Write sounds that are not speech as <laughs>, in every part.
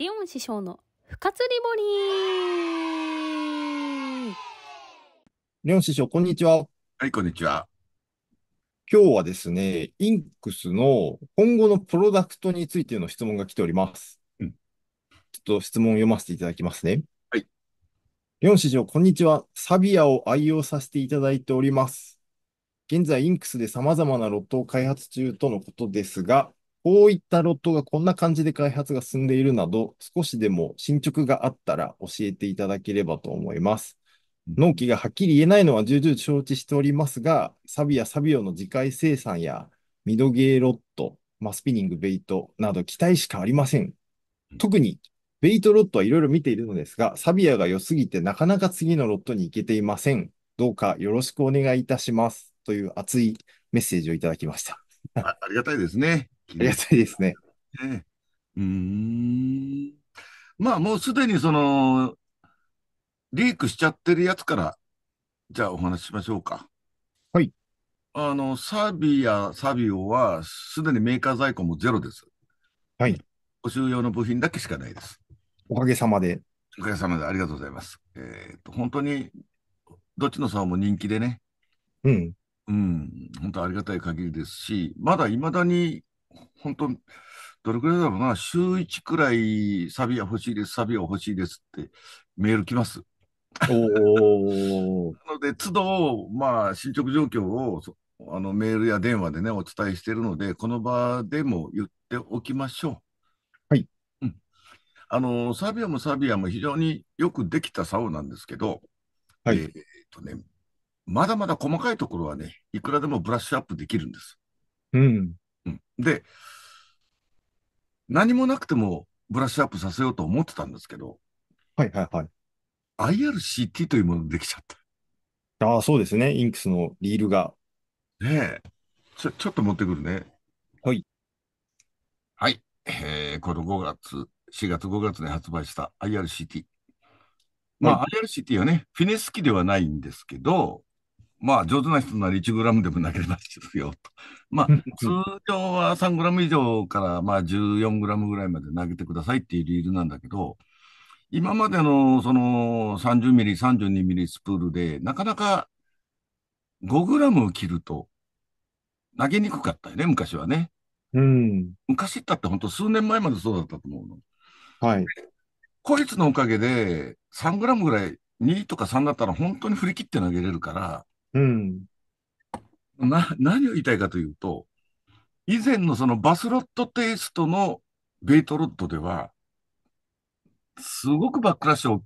リオン師匠の深釣り堀リオン師匠、こんにちは。はい、こんにちは。今日はですね、インクスの今後のプロダクトについての質問が来ております。うん、ちょっと質問を読ませていただきますね。はい。リオン師匠、こんにちは。サビアを愛用させていただいております。現在、インクスで様々なロットを開発中とのことですが、こういったロットがこんな感じで開発が進んでいるなど、少しでも進捗があったら教えていただければと思います。納期がはっきり言えないのは重々承知しておりますが、サビやサビオの次回生産やミドゲーロット、まあ、スピニング、ベイトなど期待しかありません。特にベイトロットはいろいろ見ているのですが、サビアが良すぎてなかなか次のロットに行けていません。どうかよろしくお願いいたします。という熱いメッセージをいただきました。あありがたいですね。ありがたいですね。うん。まあもうすでにその、リークしちゃってるやつから、じゃあお話ししましょうか。はい。あの、サビやサビオは、すでにメーカー在庫もゼロです。はい。補修用の部品だけしかないです。おかげさまで。おかげさまで、ありがとうございます。えっ、ー、と、本当に、どっちの差も人気でね。うん。うん、本当ありがたい限りですし、まだいまだに本当どれくらいだろうな、週1くらいサビは欲しいです、サビは欲しいですってメール来ます。お <laughs> なので、都度、まあ、進捗状況をあのメールや電話でね、お伝えしているので、この場でも言っておきましょう。はい。うん、あの、サビアもサビアも非常によくできた竿なんですけど、はい。えっとね、まだまだ細かいところはね、いくらでもブラッシュアップできるんです。うん。で、何もなくてもブラッシュアップさせようと思ってたんですけど、はいはいはい。IRCT というものできちゃった。ああ、そうですね。インクスのリールが。ねえ。ちょ、ちょっと持ってくるね。はい。はい。えー、この5月、4月5月に発売した IRCT。まあ、はい、IRCT はね、フィネス機ではないんですけど、まあ、上手な人なら1グラムでも投げれますよと。<laughs> まあ、通常は3グラム以上から、まあ、14グラムぐらいまで投げてくださいっていうリールなんだけど、今までのその30ミリ、32ミリスプールで、なかなか5グラムを切ると投げにくかったよね、昔はね。うん、昔だって本当数年前までそうだったと思うの。はい。こいつのおかげで3グラムぐらい、2とか3だったら本当に振り切って投げれるから、うん。な、何を言いたいかというと、以前のそのバスロットテイストのベイトロッドでは、すごくバックラッシュを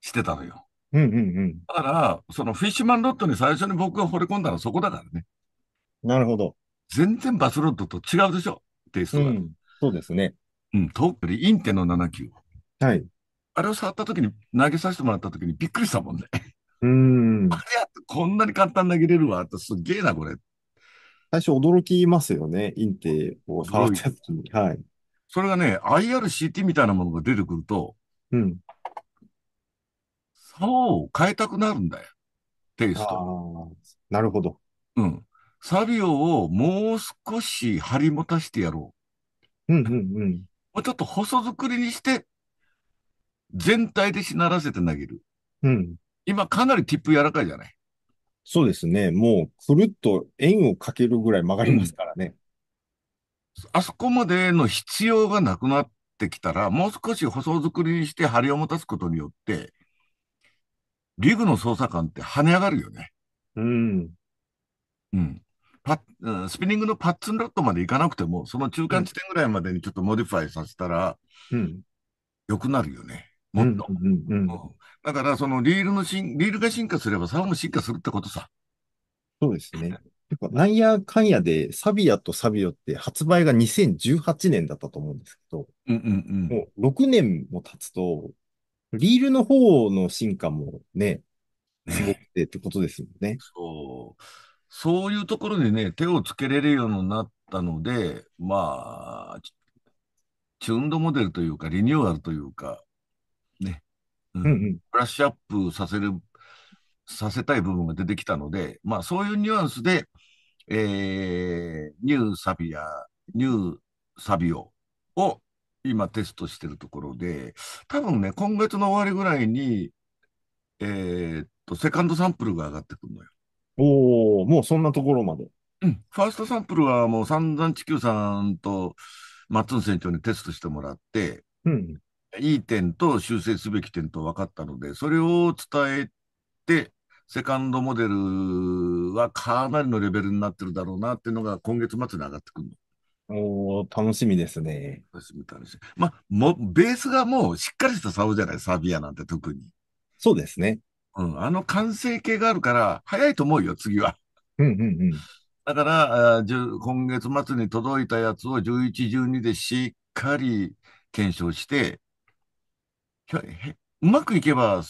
してたのよ。うんうんうん。だから、そのフィッシュマンロットに最初に僕が惚れ込んだのはそこだからね。なるほど。全然バスロッドと違うでしょ、テイストが。うん、そうですね。うん、特にインテの7球。はい。あれを触った時に、投げさせてもらった時にびっくりしたもんね。うん。あれやってこんなに簡単投げれるわっすげえな、これ。最初驚きますよね、インテを触った時に。はい。それがね、IRCT みたいなものが出てくると、うん。竿を変えたくなるんだよ。テイスト。なるほど。うん。サビオをもう少し張り持たしてやろう。うんうんうん。もうちょっと細作りにして、全体でしならせて投げる。うん。今かなりティップ柔らかいじゃないそうですね。もう、くるっと円をかけるぐらい曲がりますからね。うん、あそこまでの必要がなくなってきたら、もう少し舗装作りにして張りを持たすことによって、リグの操作感って跳ね上がるよね。うん。うん。パスピニングのパッツンロットまでいかなくても、その中間地点ぐらいまでにちょっとモディファイさせたら、うん。良くなるよね。もっと。だから、そのリールのん、リールが進化すればサビも進化するってことさ。そうですね。やっぱなんやかんやで、サビアとサビオって発売が2018年だったと思うんですけど、うんうんうん、もう6年も経つと、リールの方の進化もね、すごくてってことですよね。そう。そういうところにね、手をつけれるようになったので、まあ、チューンドモデルというか、リニューアルというか、ブラッシュアップさせる、させたい部分が出てきたので、まあそういうニュアンスで、えー、ニューサビア、ニューサビオを今テストしてるところで、多分ね、今月の終わりぐらいに、えー、っと、セカンドサンプルが上がってくるのよ。おお、もうそんなところまで。うん、ファーストサンプルはもう散々地球さんと松野船長にテストしてもらって、うん、いい点と修正すべき点と分かったので、それを伝えて、セカンドモデルはかなりのレベルになってるだろうなっていうのが今月末に上がってくるの。お楽しみですね。楽しみ、楽しみ。まあ、もベースがもうしっかりしたサブじゃない、サビアなんて特に。そうですね。うん、あの完成形があるから、早いと思うよ、次は。うんうんうん。だから、今月末に届いたやつを11、12でしっかり検証して、うまくいけば、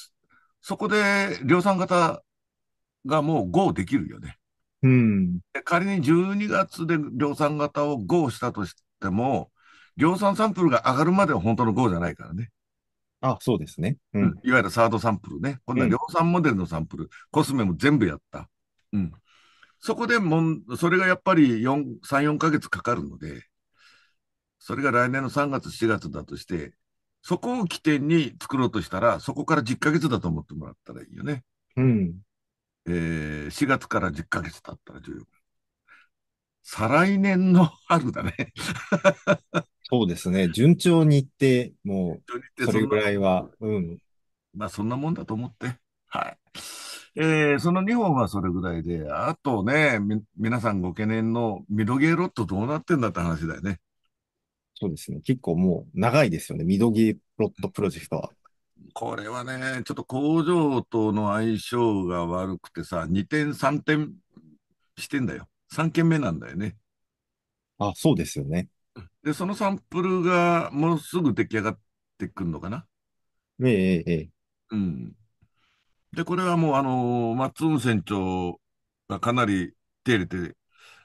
そこで量産型がもう GO できるよね。うん、仮に12月で量産型を GO したとしても、量産サンプルが上がるまでは本当の GO じゃないからね。あ、そうですね。うん、いわゆるサードサンプルね。こんな量産モデルのサンプル、うん、コスメも全部やった。うん。そこでもん、それがやっぱり3、4ヶ月かかるので、それが来年の3月、4月だとして、そこを起点に作ろうとしたら、そこから10ヶ月だと思ってもらったらいいよね。うん。えー、4月から10ヶ月経ったら14再来年の春だね。<laughs> そうですね。順調にいって、もう、それぐらいは。うん。まあ、そんなもんだと思って。はい。えー、その2本はそれぐらいで、あとね、皆さんご懸念のミロゲーロットどうなってんだって話だよね。そうですね。結構もう長いですよね。ミドギープロットプロジェクトは。これはね、ちょっと工場との相性が悪くてさ、2点、3点してんだよ。3件目なんだよね。あ、そうですよね。で、そのサンプルがもうすぐ出来上がってくるのかな。ええ、ええ。うん。で、これはもう、あのー、松雲船長がかなり手入れて、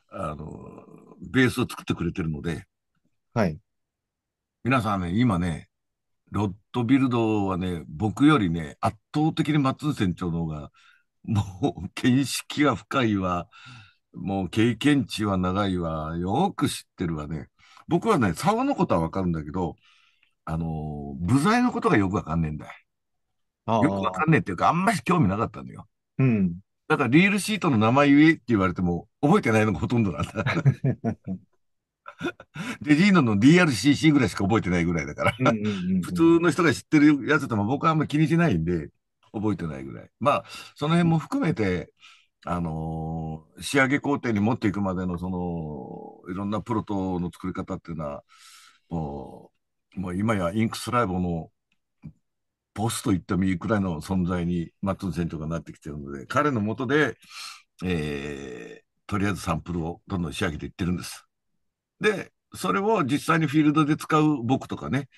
あのー、ベースを作ってくれてるので、はい。皆さんね、今ね、ロッドビルドはね、僕よりね、圧倒的に松船長の方が、もう、見識が深いわ、もう経験値は長いわ、よく知ってるわね。僕はね、沢のことはわかるんだけど、あのー、部材のことがよくわかんねえんだよ。よくわかんねえっていうか、あんまり興味なかったのよ。うん。だから、リールシートの名前言えって言われても、覚えてないのがほとんどなんだ。<laughs> <laughs> で、ジーノの DRCC ぐらいしか覚えてないぐらいだから、普通の人が知ってるやつとも僕はあんま気にしないんで、覚えてないぐらい。まあ、その辺も含めて、あのー、仕上げ工程に持っていくまでの、その、いろんなプロトの作り方っていうのは、もう、もう今やインクスライボのボスと言ってもいいくらいの存在にマットン船長がなってきてるので、彼のもとで、えー、とりあえずサンプルをどんどん仕上げていってるんです。で、それを実際にフィールドで使う僕とかね、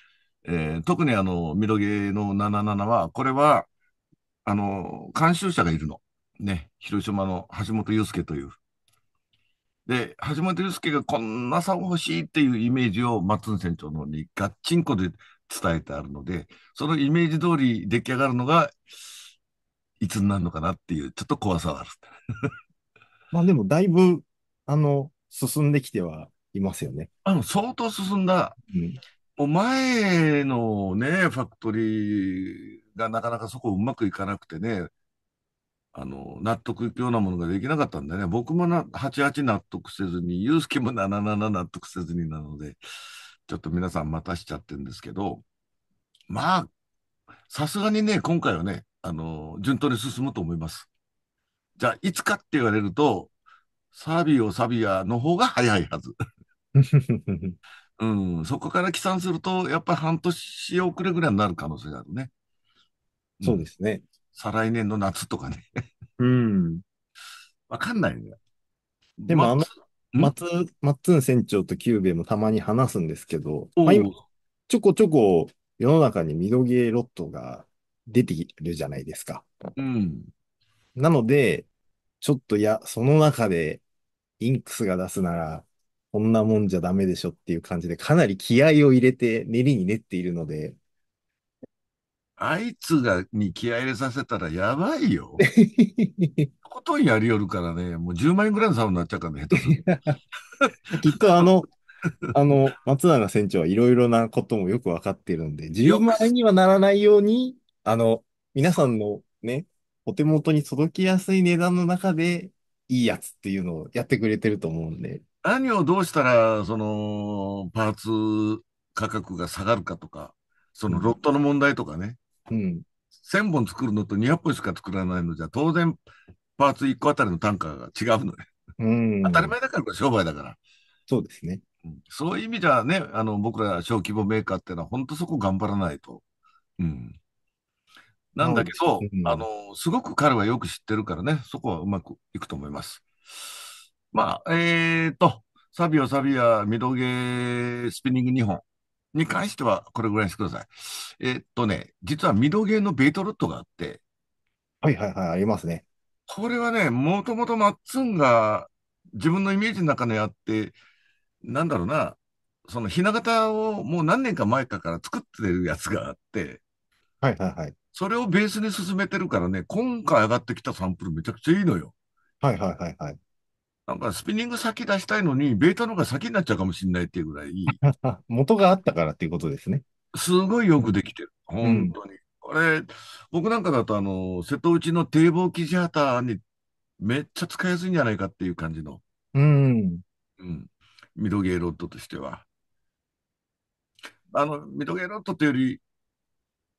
えー、特にあの、ミロゲーの77は、これは、あの、監修者がいるの。ね、広島の橋本祐介という。で、橋本祐介がこんな差を欲しいっていうイメージを松野船長の方にガッチンコで伝えてあるので、そのイメージ通り出来上がるのが、いつになるのかなっていう、ちょっと怖さはある。<laughs> まあでも、だいぶ、あの、進んできてはいますよね。あの、相当進んだ。うん、もう前のね、ファクトリーがなかなかそこうまくいかなくてね、あの、納得いくようなものができなかったんでね、僕もな88納得せずに、ユースケも77納得せずになので、ちょっと皆さん待たしちゃってるんですけど、まあ、さすがにね、今回はね、あの、順当に進むと思います。じゃあ、いつかって言われると、サビオサビアの方が早いはず。<laughs> うん、そこから起算すると、やっぱり半年遅れぐらいになる可能性があるね。そうですね。再来年の夏とかね。うん。<laughs> わかんないね。でも、あの、松、松ン船長と久兵衛もたまに話すんですけど、まあ、今、ちょこちょこ世の中に緑ーロットが出てるじゃないですか。うん。なので、ちょっといや、その中でインクスが出すなら、こんなもんじゃダメでしょっていう感じで、かなり気合を入れて練りに練っているので。あいつが、に気合入れさせたらやばいよ。と <laughs> ことんやりよるからね、もう10万円ぐらいの差になっちゃうからね、<laughs> きっとあの、あの、松永船長はいろいろなこともよくわかってるんで、10万円にはならないように、あの、皆さんのね、お手元に届きやすい値段の中で、いいやつっていうのをやってくれてると思うんで。何をどうしたら、その、パーツ価格が下がるかとか、そのロットの問題とかね。うん。1000本作るのと200本しか作らないのじゃ、当然、パーツ1個あたりの単価が違うのね。うん。当たり前だから、商売だから。そうですね。そういう意味じゃね、あの、僕ら小規模メーカーっていうのは、本当そこ頑張らないと。うん。なんだけど、あの、すごく彼はよく知ってるからね、そこはうまくいくと思います。まあ、えっ、ー、と、サビオ、サビア、ミドゲスピニング2本に関してはこれぐらいにしてください。えっ、ー、とね、実はミドゲのベイトロットがあって、はいはいはい、ありますね。これはね、もともとマッツンが自分のイメージの中であって、なんだろうな、そのひな形をもう何年か前かから作ってるやつがあって、はいはいはい。それをベースに進めてるからね、今回上がってきたサンプルめちゃくちゃいいのよ。はいはいはいはい。なんかスピニング先出したいのに、ベータの方が先になっちゃうかもしれないっていうぐらい、<laughs> 元があったからっていうことですね。すごいよくできてる。本当に。うん、これ、僕なんかだと、あの、瀬戸内の堤防記事旗にめっちゃ使いやすいんじゃないかっていう感じの。うん。うん。ミドゲーロッドとしては。あの、ミドゲーロッドというより、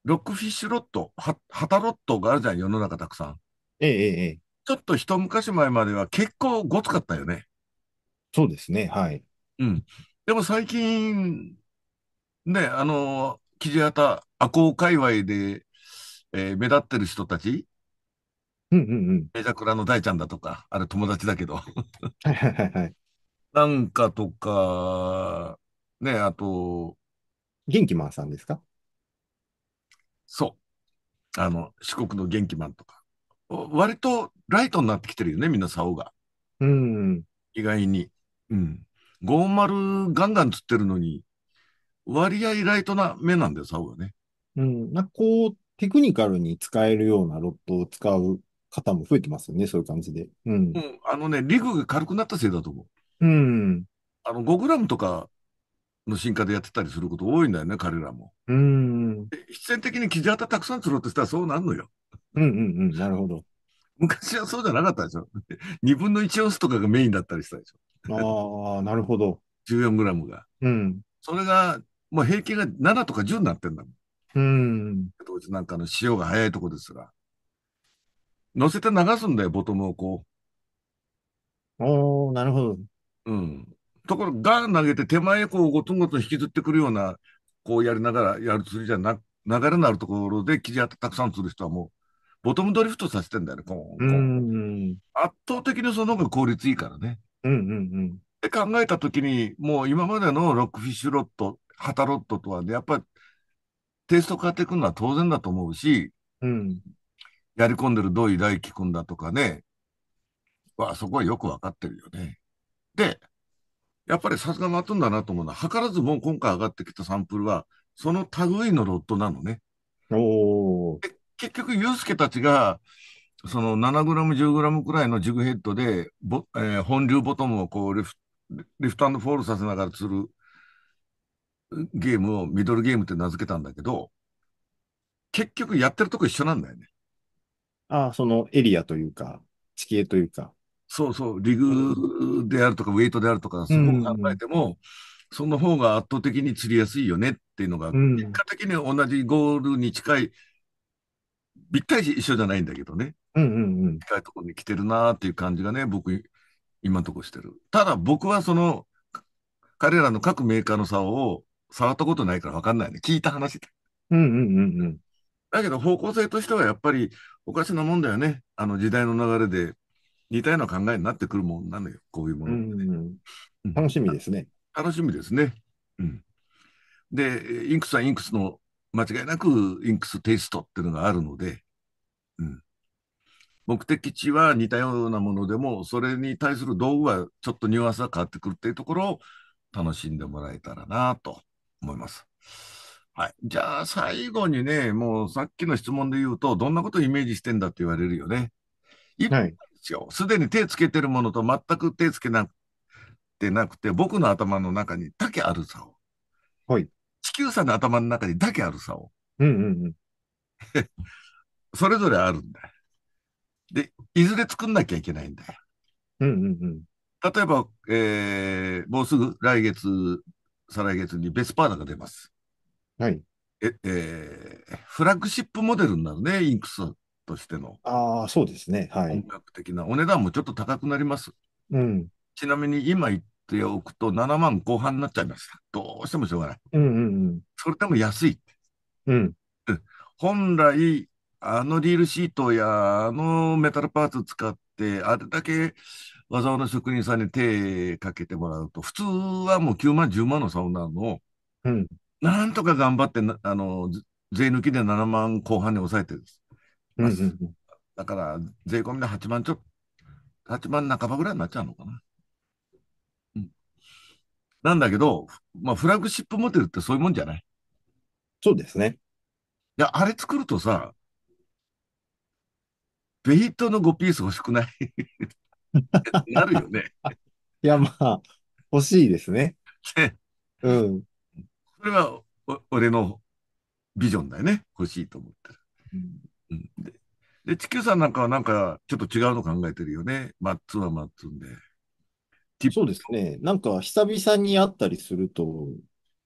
ロックフィッシュロッド、ハタロッドがあるじゃん、世の中たくさん。ええええ。ちょっと一昔前までは結構ごつかったよね。そうですね、はい。うん。でも最近、ね、あの、キジアタ、アコー界隈で、えー目立ってる人たち、うんうんうん。メジャクラの大ちゃんだとか、あれ友達だけど、はいはいはい。なんかとか、ね、あと、元気マンさんですかそう、あの、四国の元気マンとか。割とライトになってきてるよね、みんな、竿が。うん。意外に。うん。50ガンガン釣ってるのに、割合ライトな目なんだよ、竿がね。うん。なんかこう、テクニカルに使えるようなロットを使う方も増えてますよね、そういう感じで。うん。うん、あのね、リグが軽くなったせいだと思う。うん。あの、5グラムとかの進化でやってたりすること多いんだよね、彼らも。うん。必然的にキジたくさん釣ろうとしたらそうなんのよ。うんうんうん、なるほど。昔はそうじゃなかったでしょ。2分の1オスとかがメインだったりしたでしょ。ああ、なるほど。14グラムが。うん。それが、もう平均が7とか10になってんだもん。うん。当時なんかの塩が早いとこですら。乗せて流すんだよ、ボトムをこう。おおなるほど。うん。ところが、ガン投げて手前へこう、ゴトンゴトン引きずってくるような、こうやりながらやる釣りじゃな、流れのあるところで生地たくさん釣る人はもう、ボトムドリフトさせてんだよね、こう。うん圧倒的にその方が効率いいからね。うんうんうん。って考えたときに、もう今までのロックフィッシュロット、ハタロットとはね、やっぱりテイスト変わってくるのは当然だと思うし、うん、やり込んでる土井大輝君だとかね、はそこはよく分かってるよね。で、やっぱりさすが待つんだなと思うのは、図らずも今回上がってきたサンプルは、その類のロットなのね。お結局、ユースケたちが、その7グラム、10グラムくらいのジグヘッドで、ぼえー、本流ボトムをこうリフリフトフォールさせながら釣るゲームをミドルゲームって名付けたんだけど、結局やってるとこ一緒なんだよね。ああ、そのエリアというか、地形というか。そうそう、リグであるとか、ウェイトであるとか、そこを考えても、うん、その方が圧倒的に釣りやすいよねっていうのが、うん、結果的に同じゴールに近いぴったり一緒じゃないんだけどね。うんうんうん。近いところに来てるなーっていう感じがね、僕、今のところしてる。ただ僕はその、彼らの各メーカーの差を触ったことないから分かんないね。聞いた話で。うんうんうんうん。だけど方向性としてはやっぱりおかしなもんだよね。あの時代の流れで似たような考えになってくるもんなのよ。こういうもの、ねうんうん、楽しみですね。楽しみですね。うん。で、インクスはインクスの間違いなくインクステイストっていうのがあるので、うん、目的地は似たようなものでも、それに対する道具はちょっとニュアンスが変わってくるっていうところを楽しんでもらえたらなと思います。はい。じゃあ最後にね、もうさっきの質問で言うと、どんなことをイメージしてんだって言われるよね。はい。すでに手つけてるものと全く手つけなくてなくて、僕の頭の中に竹あるさを。はい。Q さんの頭の中にだけあるさを。うんうんうん。<laughs> それぞれあるんだよ。で、いずれ作んなきゃいけないんだよ。うんうんうん。例えば、えー、もうすぐ来月、再来月にベスパーナが出ます。はい。え、えー、フラッグシップモデルになるね、インクスとしての。ああ、そうですね。はい。音楽的な。お値段もちょっと高くなります。うん。ちなみに今言っておくと7万後半になっちゃいました。どうしてもしょうがない。うんうんうん、それでも安い。うん、本来、あのリールシートやあのメタルパーツ使って、あれだけわざわざ職人さんに手かけてもらうと、普通はもう9万、10万の差になのを、うん、なんとか頑張ってあの、税抜きで7万後半に抑えてるです。うんうんうん、だから、税込みで8万ちょっと、8万半ばぐらいになっちゃうのかな。なんだけど、まあ、フラッグシップモデルってそういうもんじゃないそうですね。いや、あれ作るとさ、ベイトの5ピース欲しくない <laughs> なるよね。<laughs> いや、まあ、欲しいですね。ねうん。それはお、俺のビジョンだよね。欲しいと思ってる。うん、でで、地球さんなんかはなんか、ちょっと違うの考えてるよね。マッツンはマッツンで。そうですね。なんか、久々に会ったりすると、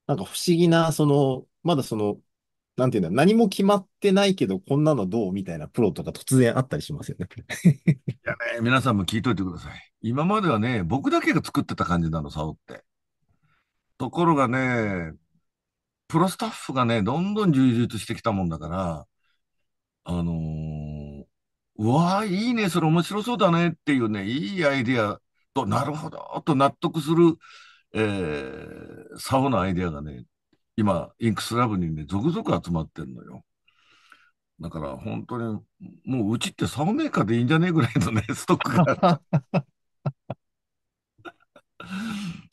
なんか不思議な、その、まだその、なんていうんだ、何も決まってないけど、こんなのどうみたいなプロとか突然あったりしますよね。いやね、皆さんも聞いといてください。今まではね、僕だけが作ってた感じなの、竿って。ところがね、プロスタッフがね、どんどん充実してきたもんだから、あのー、うわあ、いいね、それ面白そうだねっていうね、いいアイディアと、なるほど、と納得する、えー、サオのアイデアがね、今、インクスラブにね、続々集まってんのよ。だから本当に、もううちってサオメーカーでいいんじゃねえぐらいのね、<laughs> ストックが。<laughs>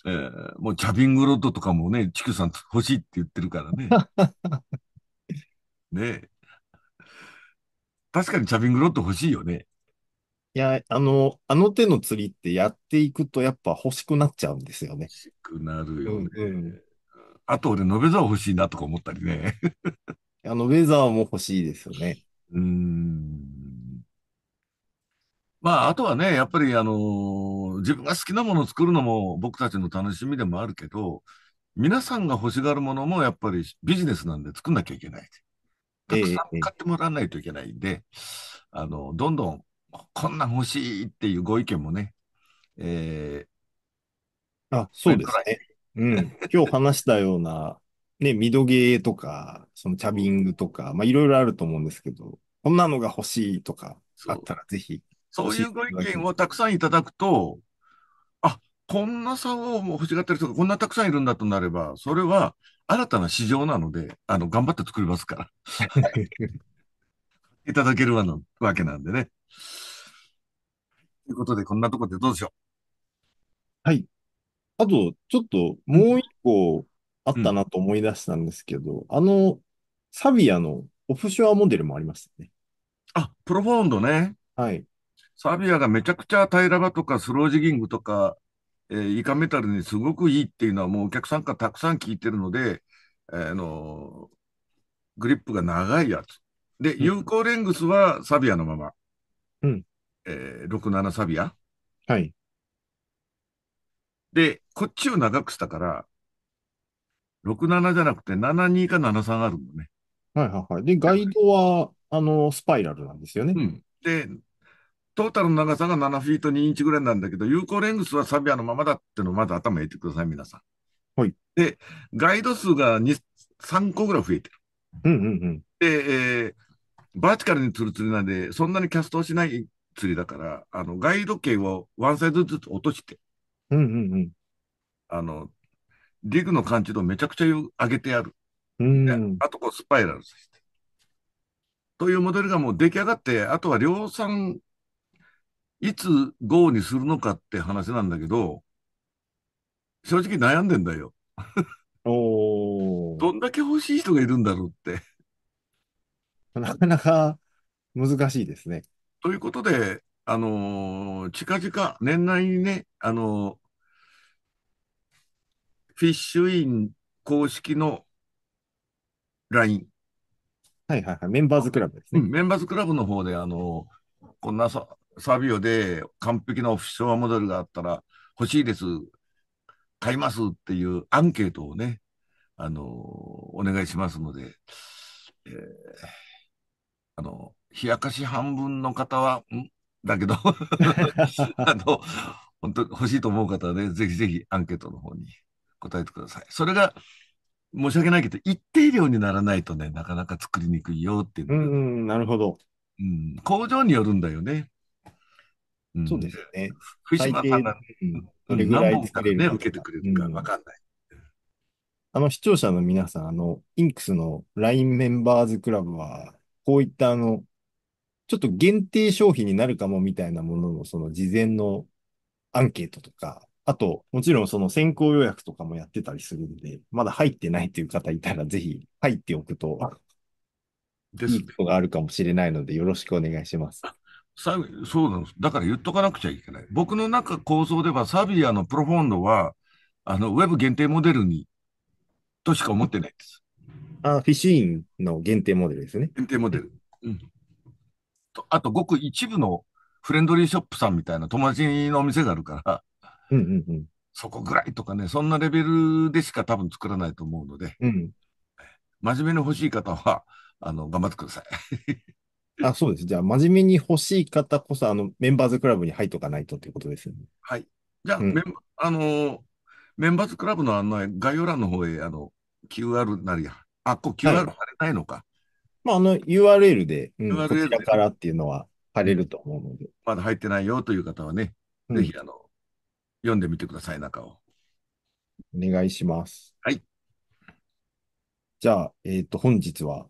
えー、もうチャビングロッドとかもね、チキさん欲しいって言ってるからね。<laughs> ね確かにチャビングロッド欲しいよね。いや、あの、あの手の釣りってやっていくとやっぱ欲しくなっちゃうんですよね。しくなるうよね。うん。あと俺、ノベザー欲しいなとか思ったりね。あの、ウェザーも欲しいですよね。うーん。まあ、あとはね、やっぱり、あのー自分が好きなものを作るのも僕たちの楽しみでもあるけど、皆さんが欲しがるものもやっぱりビジネスなんで作んなきゃいけない。たくさえ、んえ買ってもらわないといけないんで、あの、どんどんこんなん欲しいっていうご意見もね、えー、あ、そうですね。うん。今日話したような、ね、ミドゲーとか、そのチャビングとか、まあいろいろあると思うんですけど、こんなのが欲しいとか、あったらぜひ。そういうご意見をたくさんいただくと、あ、こんな差を欲しがってる人がこんなたくさんいるんだとなれば、それは新たな市場なので、あの、頑張って作りますから。<laughs> いただけるわけなんでね。ということで、こんなとこでどうでしょう。はい。あと、ちょっともう一個あったなと思い出したんですけど、あの、サビアのオフショアモデルもありましたね。あ、プロフォーンドね。はい。サビアがめちゃくちゃ平らとかスロージギングとか、えーイカメタルにすごくいいっていうのはもうお客さんからたくさん聞いてるので、えーあのーグリップが長いやつ。で、有効レングスはサビアのまま。うん。えー、67サビア。はい。で、こっちを長くしたから、67じゃなくて72か73あるのね。はいはいはい。で、ガイドは、あの、スパイラルなんですよね。うん。で、トータルの長さが7フィート2インチぐらいなんだけど、有効レングスはサビアのままだっていうのをまず頭に入れてください、皆さん。はい。で、ガイド数が3個ぐらい増えてる。うんうんうん。で、えー、バーチカルに釣る釣りなんで、そんなにキャストをしない釣りだから、あの、ガイド系をワンサイズずつ落として、うんうんうん。あの、リグの感知度めちゃくちゃ上げてやる。うん。あとこうスパイラルさせて。というモデルがもう出来上がって、あとは量産、いつ GO にするのかって話なんだけど、正直悩んでんだよ。おどんだけ欲しい人がいるんだろうって。なかなか難しいですね。ということで、あのー近々、年内にね、あのーフィッシュイン公式の LINE、はいはいはい。メンバーズクラブですうね。んメンバーズクラブの方で、あのーこんなササビオで完璧なオフィシャルモデルがあったら欲しいです、買いますっていうアンケートをね、あのーお願いしますので、えーあの、冷やかし半分の方は、んだけど <laughs> あの、本当欲しいと思う方はね、ぜひぜひアンケートの方に答えてください。それが、申し訳ないけど、一定量にならないとね、なかなか作りにくいよっていう。うん、なるほど。うん、工場によるんだよね。そうですよね。福島さんが、どれぐらい作れるか、ね、受けてくれるか分かんない。あの、視聴者の皆さん、あの、インクスの LINE メンバーズクラブは、こういったあの、ちょっと限定商品になるかもみたいなものの、その事前のアンケートとか、あと、もちろんその先行予約とかもやってたりするんで、まだ入ってないという方いたら、ぜひ入っておくと、いいことがあるかもしれないので、よろしくお願いします。さそうなんです。だから言っとかなくちゃいけない。僕の中構想では、サビアのプロフォンドは、あの、ウェブ限定モデルに、としか思ってないです。あ、フィッシュインの限定モデルですね。限定モデル。うん。とあと、ごく一部のフレンドリーショップさんみたいな友達のお店があるから、うんうんうん。そこぐらいとかね、そんなレベルでしか多分作らないと思うので、うん、真面目に欲しい方は、あの、頑張ってください。<laughs> あ、そうです。じゃあ、真面目に欲しい方こそ、あの、メンバーズクラブに入っとかないとということですよね。はい。じゃあ、うん、あのメンバーズクラブの案内、概要欄の方へ、あの、QR なりや、あ、こう QR 貼れないのか。まあ、あの URL で、うん、URL こちらからっていうのは貼れると思うので。まだ入ってないよという方はね、うんぜひ、あの、読んでみてください、中を。お願いします。はい。じゃあ、えっ、と、本日は、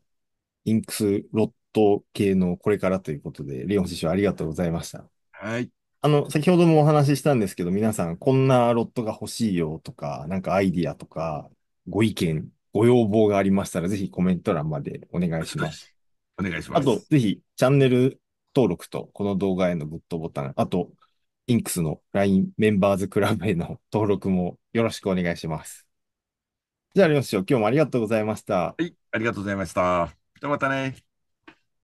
インクスロット系のこれからということで、レオン師匠ありがとうございました。はい。あの、先ほどもお話ししたんですけど、皆さん、こんなロットが欲しいよとか、なんかアイディアとか、ご意見ご要望がありましたら、ぜひコメント欄までお願いします。お願いします。あと、ぜひチャンネル登録と、この動画へのグッドボタン、あと、インクスの LINE メンバーズクラブへの登録もよろしくお願いします。じゃあ、りま吉師今日もありがとうございました。はい、ありがとうございました。じゃあまたね。